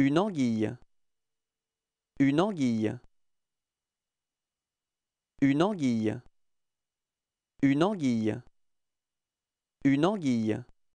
Une anguille. Une anguille. Une anguille. Une anguille. Une anguille.